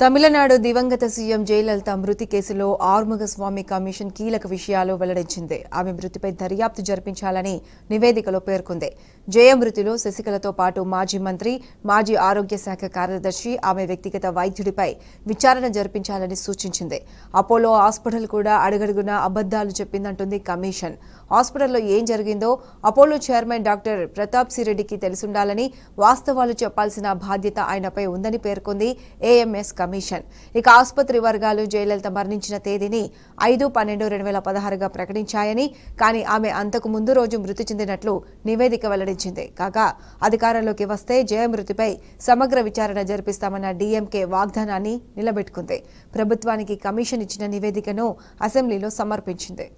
తమిళనాడు దివంగత సీఎం జయలలిత మృతి కేసులో ఆర్ముగస్వామి కమిషన్ కీలక విషయాలు వెల్లడించింది ఆమె మృతిపై దర్యాప్తు జరిపించాలని నివేదికలో పేర్కొంది జయ మృతిలో శశికళతో పాటు మాజీ మంత్రి మాజీ ఆరోగ్య శాఖ కార్యదర్శి ఆమె వ్యక్తిగత వైద్యుడిపై విచారణ జరిపించాలని సూచించింది అపోలో హాస్పిటల్ కూడా అడుగడుగున అబద్దాలు చెప్పిందంటుంది కమిషన్ హాస్పిటల్లో ఏం జరిగిందో అపోలో చైర్మన్ డాక్టర్ ప్రతాప్ సిరెడ్డికి తెలుసుండాలని వాస్తవాలు చెప్పాల్సిన బాధ్యత ఆయనపై ఉందని పేర్కొంది ఏఎంఎస్ కమిషన్ కమిషన్ ఇక ఆసుపత్రి వర్గాలు జయలలిత మరణించిన తేదీని ఐదు పన్నెండు రెండు వేల పదహారుగా ప్రకటించాయని కానీ ఆమె అంతకు ముందు రోజు మృతి చెందినట్లు నివేదిక వెల్లడించింది కాగా అధికారంలోకి వస్తే జయ మృతిపై సమగ్ర విచారణ జరిపిస్తామన్న డీఎంకే వాగ్దానాన్ని నిలబెట్టుకుంది ప్రభుత్వానికి కమిషన్ ఇచ్చిన నివేదికను అసెంబ్లీలో సమర్పించింది